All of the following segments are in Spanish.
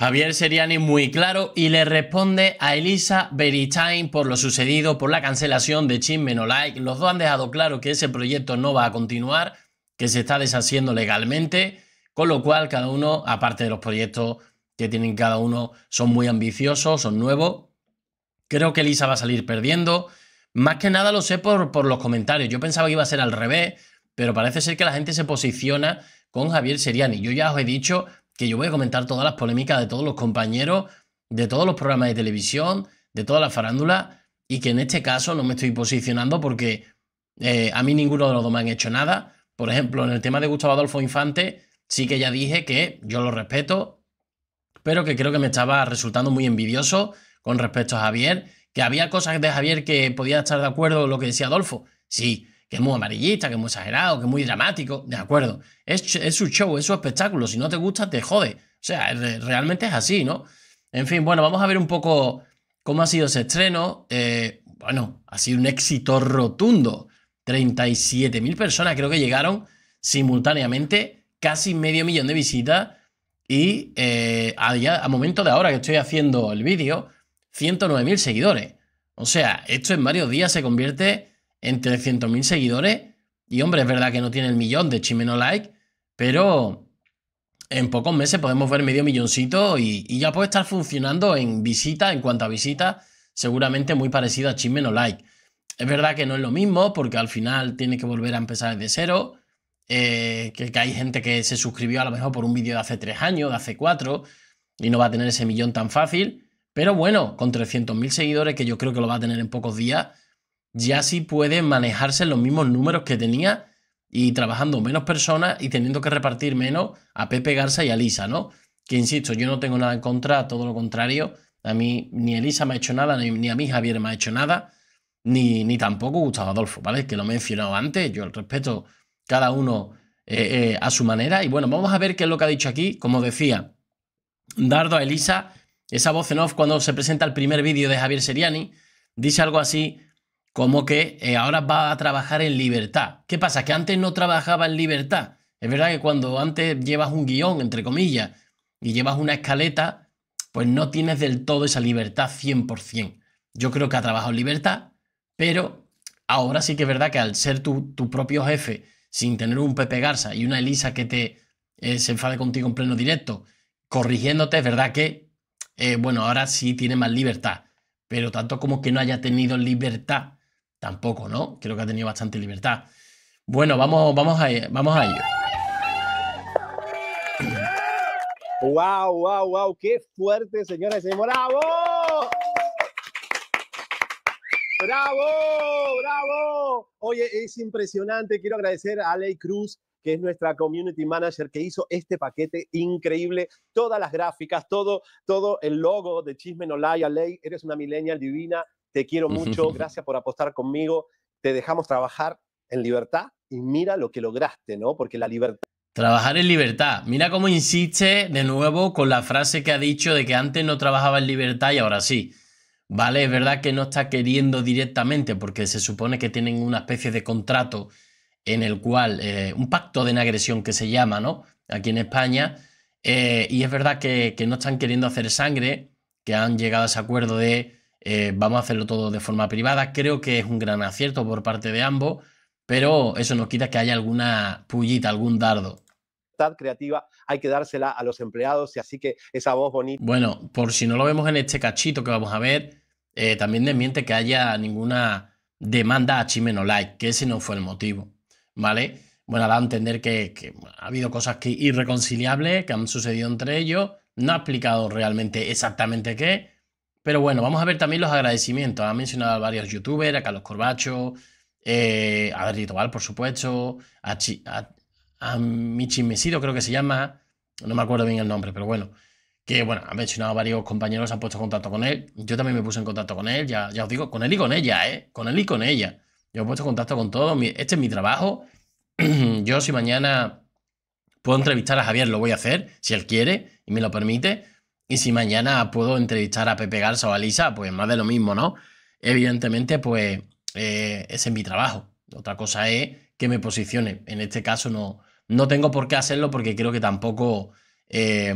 Javier Seriani muy claro y le responde a Elisa Beritain por lo sucedido por la cancelación de Chisme Like. Los dos han dejado claro que ese proyecto no va a continuar, que se está deshaciendo legalmente, con lo cual cada uno, aparte de los proyectos que tienen cada uno, son muy ambiciosos, son nuevos. Creo que Elisa va a salir perdiendo. Más que nada lo sé por, por los comentarios. Yo pensaba que iba a ser al revés, pero parece ser que la gente se posiciona con Javier Seriani. Yo ya os he dicho que yo voy a comentar todas las polémicas de todos los compañeros, de todos los programas de televisión, de todas las farándula y que en este caso no me estoy posicionando porque eh, a mí ninguno de los dos me han hecho nada. Por ejemplo, en el tema de Gustavo Adolfo Infante, sí que ya dije que yo lo respeto, pero que creo que me estaba resultando muy envidioso con respecto a Javier, que había cosas de Javier que podía estar de acuerdo con lo que decía Adolfo. Sí, que es muy amarillista, que es muy exagerado, que es muy dramático, de acuerdo. Es, su show, es su espectáculo. Si no te gusta, te jode. O sea, realmente es así, ¿no? En fin, bueno, vamos a ver un poco cómo ha sido ese estreno. Eh, bueno, ha sido un éxito rotundo. 37.000 personas creo que llegaron simultáneamente, casi medio millón de visitas. Y eh, a, a momento de ahora que estoy haciendo el vídeo, 109.000 seguidores. O sea, esto en varios días se convierte en 300.000 seguidores. Y hombre, es verdad que no tiene el millón de Chimeno Like, pero en pocos meses podemos ver medio milloncito y, ya puede estar funcionando en visita, en cuanto a visita, seguramente muy parecido a Chimeno Like. Es verdad que no es lo mismo porque al final tiene que volver a empezar desde cero. Eh, que, que, hay gente que se suscribió a lo mejor por un vídeo de hace tres años, de hace cuatro, y no va a tener ese millón tan fácil. Pero bueno, con 300.000 seguidores, que yo creo que lo va a tener en pocos días, ya sí puede manejarse los mismos números que tenía y trabajando menos personas y teniendo que repartir menos a Pepe Garza y a Lisa, ¿no? Que insisto, yo no tengo nada en contra, todo lo contrario, a mí ni Elisa me ha hecho nada, ni, a mí Javier me ha hecho nada, ni, ni tampoco Gustavo Adolfo, ¿vale? Que lo he mencionado antes, yo el respeto cada uno eh, eh, a su manera. Y bueno, vamos a ver qué es lo que ha dicho aquí. Como decía, dardo a Elisa, esa voz en off cuando se presenta el primer vídeo de Javier Seriani, dice algo así como que eh, ahora va a trabajar en libertad. ¿Qué pasa? Que antes no trabajaba en libertad. Es verdad que cuando antes llevas un guión, entre comillas, y llevas una escaleta, pues no tienes del todo esa libertad 100%. Yo creo que ha trabajado en libertad, pero ahora sí que es verdad que al ser tu, tu propio jefe, sin tener un Pepe Garza y una Elisa que te eh, se enfade contigo en pleno directo, corrigiéndote, es verdad que, eh, bueno, ahora sí tiene más libertad, pero tanto como que no haya tenido libertad tampoco, ¿no? Creo que ha tenido bastante libertad. Bueno, vamos, vamos, a, vamos a ello. ¡Wow, wow, wow! ¡Qué fuerte, señores! ¡Bravo! ¡Bravo! ¡Bravo! Oye, es impresionante. Quiero agradecer a Ley Cruz que es nuestra community manager que hizo este paquete increíble, todas las gráficas, todo, todo el logo de Chisme No Lei, Ley, eres una millennial divina, te quiero mucho, gracias por apostar conmigo, te dejamos trabajar en libertad y mira lo que lograste, ¿no? Porque la libertad... Trabajar en libertad. Mira cómo insiste de nuevo con la frase que ha dicho de que antes no trabajaba en libertad y ahora sí. Vale, es verdad que no está queriendo directamente porque se supone que tienen una especie de contrato en el cual, eh, un pacto de agresión que se llama, ¿no? Aquí en España. Eh, y es verdad que no están queriendo hacer sangre, que han llegado a ese acuerdo de eh, vamos a hacerlo todo de forma privada. Creo que es un gran acierto por parte de ambos, pero eso no quita que haya alguna pullita, algún dardo creativa hay que dársela a los empleados y así que esa voz bonita. Bueno, por si no lo vemos en este cachito que vamos a ver, eh, también desmiente que haya ninguna demanda a Chimeno Like, que ese no fue el motivo, ¿vale? Bueno, da a entender que, ha habido cosas que irreconciliables que han sucedido entre ellos, no ha explicado realmente exactamente qué, pero bueno, vamos a ver también los agradecimientos. Ha mencionado a varios youtubers, a Carlos Corbacho, eh, a Adri Tobal, por supuesto, a, Chi, a, creo que se llama, no me acuerdo bien el nombre, pero bueno, que bueno, ha mencionado a varios compañeros, han puesto contacto con él, yo también me puse en contacto con él, ya, ya os digo, con él y con ella, ¿eh? Con él y con ella. Yo he puesto contacto con todo este es mi trabajo, yo si mañana puedo entrevistar a Javier, lo voy a hacer, si él quiere y me lo permite, y si mañana puedo entrevistar a Pepe Garza o a Lisa, pues más de lo mismo, ¿no? Evidentemente, pues eh, ese es mi trabajo. Otra cosa es que me posicione. En este caso no, no tengo por qué hacerlo porque creo que tampoco eh,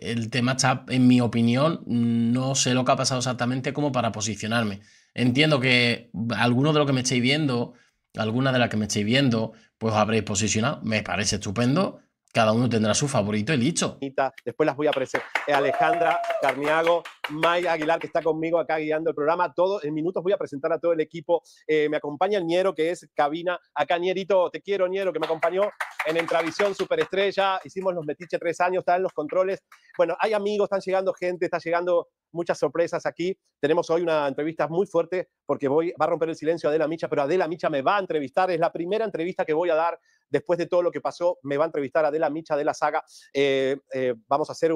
el tema está, en mi opinión, no sé lo que ha pasado exactamente como para posicionarme. Entiendo que algunos de lo que me estáis viendo, alguna de las que me estáis viendo, pues habréis posicionado. Me parece estupendo. Cada uno tendrá su favorito, el dicho. Después las voy a presentar. Eh, Alejandra Carniago, May Aguilar, que está conmigo acá guiando el programa. Todo, en minutos voy a presentar a todo el equipo. Eh, me acompaña el Niero, que es cabina. Acá, Nierito, te quiero, Niero, que me acompañó en Entravisión Superestrella. Hicimos los Metiche tres años, están los controles. Bueno, hay amigos, están llegando gente, está llegando muchas sorpresas aquí. Tenemos hoy una entrevista muy fuerte porque voy, va a romper el silencio Adela Micha, pero Adela Micha me va a entrevistar. Es la primera entrevista que voy a dar después de todo lo que pasó, me va a entrevistar Adela Micha de la saga. Eh, eh, vamos a hacer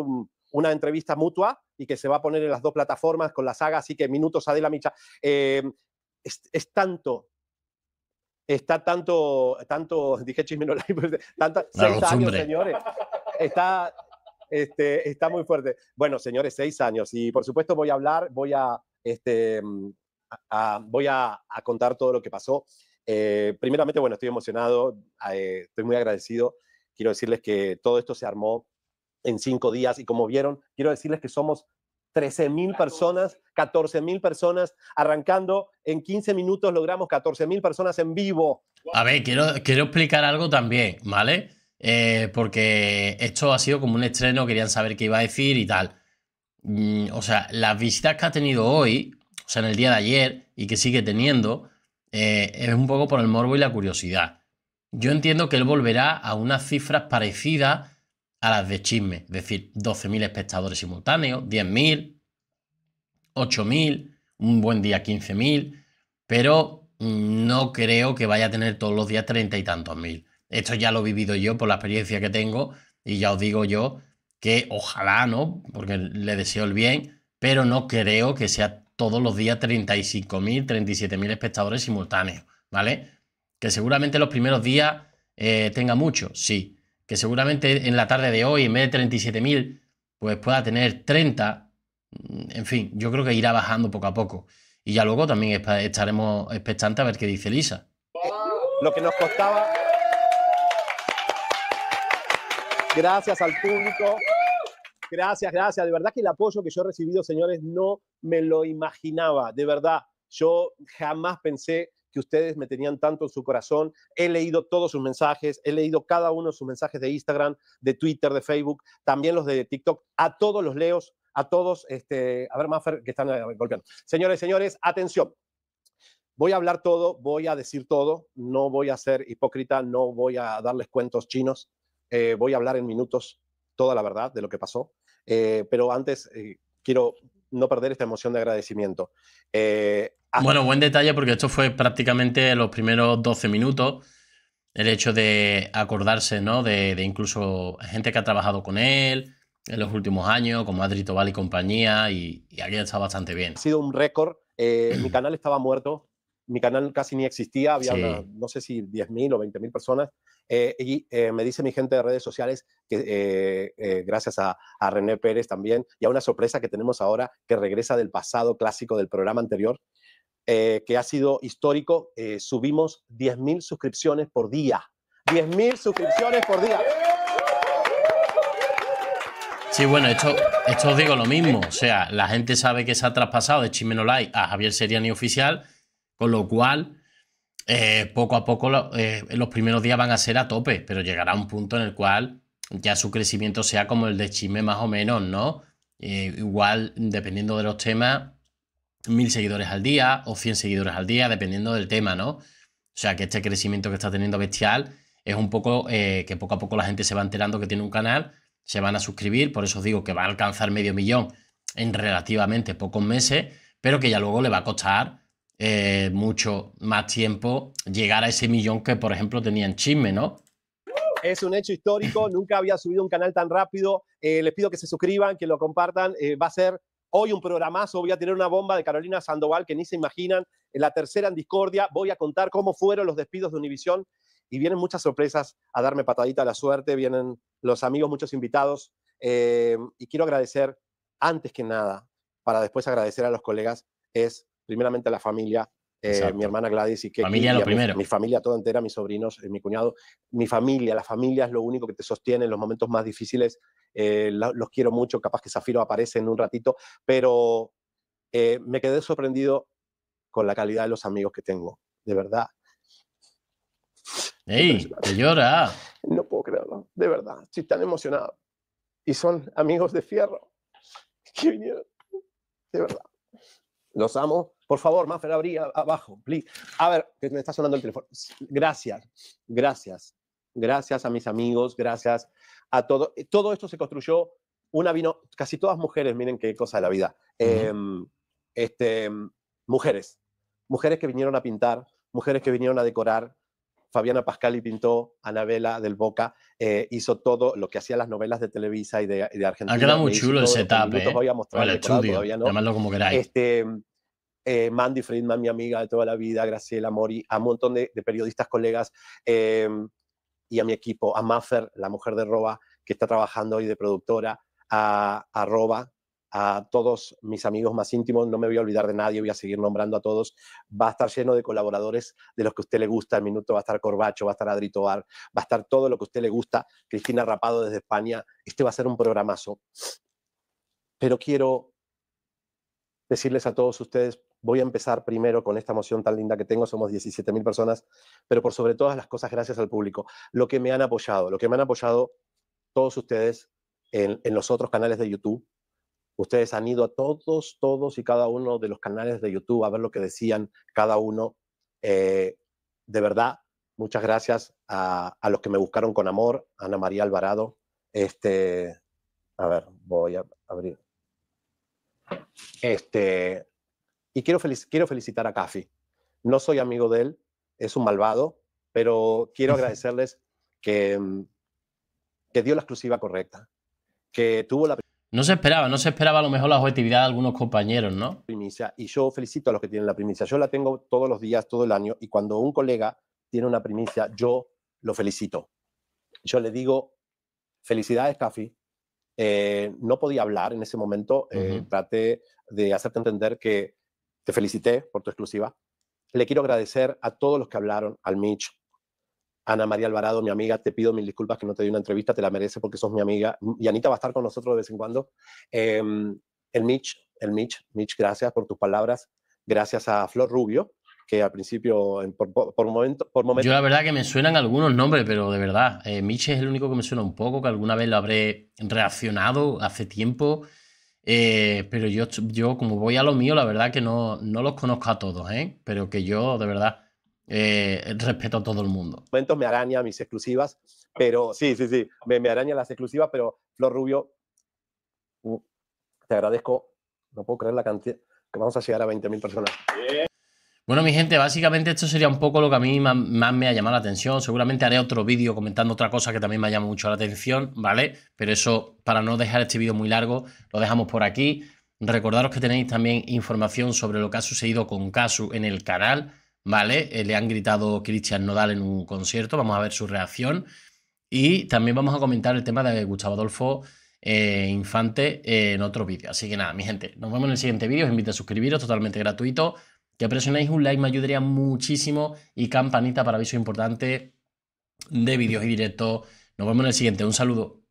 una entrevista mutua y que se va a poner en las dos plataformas con la saga, así que minutos Adela Micha. Eh, es, tanto. Está tanto, tanto, dije pues, seis años, señores. Está, este, está muy fuerte. Bueno, señores, seis años. Y por supuesto voy a hablar, voy a, este, mm, voy a contar todo lo que pasó. Eh, primeramente, bueno, estoy emocionado, ah, eh, estoy muy agradecido. Quiero decirles que todo esto se armó en cinco días y como vieron, quiero decirles que somos 13.000 personas, 14.000 personas, arrancando en 15 minutos logramos 14.000 personas en vivo. A ver, quiero, quiero explicar algo también, ¿vale? Eh, porque esto ha sido como un estreno, querían saber qué iba a decir y tal. Mm, o sea, las visitas que ha tenido hoy, o sea, en el día de ayer y que sigue teniendo, eh, es un poco por el morbo y la curiosidad. Yo entiendo que él volverá a unas cifras parecidas a las de chisme, es decir, 12.000 espectadores simultáneos, 10.000, 8.000, un buen día 15.000, pero mm, no creo que vaya a tener todos los días treinta y tantos mil. Esto ya lo he vivido yo por la experiencia que tengo y ya os digo yo que ojalá, ¿no? Porque le deseo el bien, pero no creo que sea todos los días 35.000, 37.000 espectadores simultáneos, ¿vale? Que seguramente los primeros días eh, tenga mucho, sí. Que seguramente en la tarde de hoy, en vez de 37.000, pues pueda tener 30. Mm, en fin, yo creo que irá bajando poco a poco. Y ya luego también estaremos expectantes a ver qué dice Lisa. Lo que nos costaba. Gracias al público, Gracias, gracias. De verdad que el apoyo que yo he recibido, señores, no me lo imaginaba. De verdad, yo jamás pensé que ustedes me tenían tanto en su corazón. He leído todos sus mensajes, he leído cada uno de sus mensajes de Instagram, de Twitter, de Facebook, también los de TikTok. A todos los leos, a todos, este, a ver, Maffer, que están eh, golpeando. Señores, señores, atención. Voy a hablar todo, voy a decir todo, no voy a ser hipócrita, no voy a darles cuentos chinos, eh, voy a hablar en minutos toda la verdad de lo que pasó. Eh, pero antes eh, quiero no perder esta emoción de agradecimiento. Eh, bueno, buen detalle porque esto fue prácticamente los primeros 12 minutos. El hecho de acordarse, ¿no? De, incluso gente que ha trabajado con él en los últimos años, como madrid Tobal y compañía, y, y había estado bastante bien. Ha sido un récord. mi canal estaba muerto mi canal casi ni existía, había, no sé si 10.000 o 20.000 personas eh, y eh, me dice mi gente de redes sociales que eh, gracias a, René Pérez también y a una sorpresa que tenemos ahora que regresa del pasado clásico del programa anterior, que ha sido histórico, subimos 10.000 suscripciones por día. 10.000 suscripciones por día. Sí, bueno, esto, esto os digo lo mismo. O sea, la gente sabe que se ha traspasado de Chimeno a Javier Seriani Oficial, con lo cual eh, poco a poco eh, los primeros días van a ser a tope, pero llegará un punto en el cual ya su crecimiento sea como el de Chisme más o menos, ¿no? Eh, igual, dependiendo de los temas, mil seguidores al día o 100 seguidores al día, dependiendo del tema, ¿no? O sea que este crecimiento que está teniendo Bestial es un poco que poco a poco la gente se va enterando que tiene un canal, se van a suscribir, por eso os digo que va a alcanzar medio millón en relativamente pocos meses, pero que ya luego le va a costar eh, mucho más tiempo llegar a ese millón que, por ejemplo, tenían Chisme, ¿no? Es un hecho histórico, nunca había subido un canal tan rápido. Eh, les pido que se suscriban, que lo compartan. Eh, va a ser hoy un programazo, voy a tener una bomba de Carolina Sandoval que ni se imaginan. En la tercera en Discordia voy a contar cómo fueron los despidos de Univisión y vienen muchas sorpresas a darme patadita a la suerte, vienen los amigos, muchos invitados. y quiero agradecer, antes que nada, para después agradecer a los colegas, es primeramente la familia, eh, mi hermana Gladys y que familia lo primero. Mi, familia toda entera, mis sobrinos, eh, mi cuñado, mi familia, la familia es lo único que te sostiene en los momentos más difíciles. Eh, los quiero mucho, capaz que Zafiro aparece en un ratito, pero me quedé sorprendido con la calidad de los amigos que tengo, de verdad. ¡Ey! ¡Te llora! No puedo creerlo, de verdad. Estoy tan emocionado. Y son amigos de fierro que vinieron, de verdad. Los amo. Por favor, Maffer, abrí abajo, please. A ver, que me está sonando el teléfono. Gracias, gracias. Gracias a mis amigos, gracias a todo. Eh, todo esto se construyó, una vino, casi todas mujeres, miren qué cosa de la vida. Em, este, mujeres, mujeres que vinieron a pintar, mujeres que vinieron a decorar, Fabiana Pascali pintó, Anabela del Boca eh, hizo todo lo que hacía las novelas de Televisa y de, ah, Argentina. Ha quedado muy chulo el setup, eh. voy a mostrar, vale, todavía no. Llamadlo como queráis. Este, eh, Mandy Friedman, mi amiga de toda la vida, Graciela Mori, a un montón de, periodistas, colegas em, y a mi equipo, a Maffer, la mujer de Roba, que está trabajando hoy de productora, a, a Roba, a todos mis amigos más íntimos, no me voy a olvidar de nadie, voy a seguir nombrando a todos, va a estar lleno de colaboradores de los que a usted le gusta, el minuto va a estar Corbacho, va a estar Adri Tobar, va a estar todo lo que a usted le gusta, Cristina Rapado desde España, este va a ser un programazo. Pero quiero decirles a todos ustedes, voy a empezar primero con esta emoción tan linda que tengo, somos 17.000 personas, pero por sobre todas las cosas gracias al público, lo que me han apoyado, lo que me han apoyado todos ustedes en los otros canales de YouTube, Ustedes han ido a todos, todos y cada uno de los canales de YouTube a ver lo que decían cada uno. Eh, de verdad, muchas gracias a, los que me buscaron con amor, Ana María Alvarado. Este, a ver, voy a abrir. Este, y quiero, quiero felicitar a Cafi. No soy amigo de él, es un malvado, pero quiero agradecerles que, mm, que dio la exclusiva correcta, que tuvo la no se esperaba, no se esperaba a lo mejor la objetividad de algunos compañeros, ¿no? Primicia, y yo felicito a los que tienen la primicia. Yo la tengo todos los días, todo el año, y cuando un colega tiene una primicia, yo lo felicito. Yo le digo, felicidades, Cafi. Eh, no podía hablar en ese momento, eh, traté de hacerte entender que te felicité por tu exclusiva. Le quiero agradecer a todos los que hablaron, al Mitch, Ana María Alvarado, mi amiga, te pido mil disculpas que no te di una entrevista, te la mereces porque sos mi amiga. Y Anita va a estar con nosotros de vez en cuando. Em, el Mitch, el Mitch, Mitch, gracias por tus palabras. Gracias a Flor Rubio, que al principio, por, por, momento, por momento... Yo la verdad que me suenan algunos nombres, pero de verdad, eh, Mitch es el único que me suena un poco, que alguna vez lo habré reaccionado hace tiempo. Eh, pero yo, yo, como voy a lo mío, la verdad que no, no los conozco a todos, ¿eh? Pero que yo, de verdad, eh, respeto a todo el mundo. Momentos me araña mis exclusivas, pero sí, sí, sí, me, araña las exclusivas, pero Flor Rubio, te agradezco, no puedo creer la cantidad, que vamos a llegar a 20.000 personas. Bueno, mi gente, básicamente esto sería un poco lo que a mí más, más me ha llamado la atención. Seguramente haré otro vídeo comentando otra cosa que también me ha llamado mucho la atención, ¿vale? Pero eso, para no dejar este vídeo muy largo, lo dejamos por aquí. Recordaros que tenéis también información sobre lo que ha sucedido con Casu en el canal ¿vale? Eh, le han gritado Christian Nodal en un concierto, vamos a ver su reacción. Y también vamos a comentar el tema de Gustavo Adolfo eh, Infante eh, en otro vídeo. Así que nada, mi gente, nos vemos en el siguiente vídeo. Os invito a suscribiros, totalmente gratuito. Que presionéis un like, me ayudaría muchísimo. Y campanita para aviso importante de vídeos y directos. Nos vemos en el siguiente. Un saludo.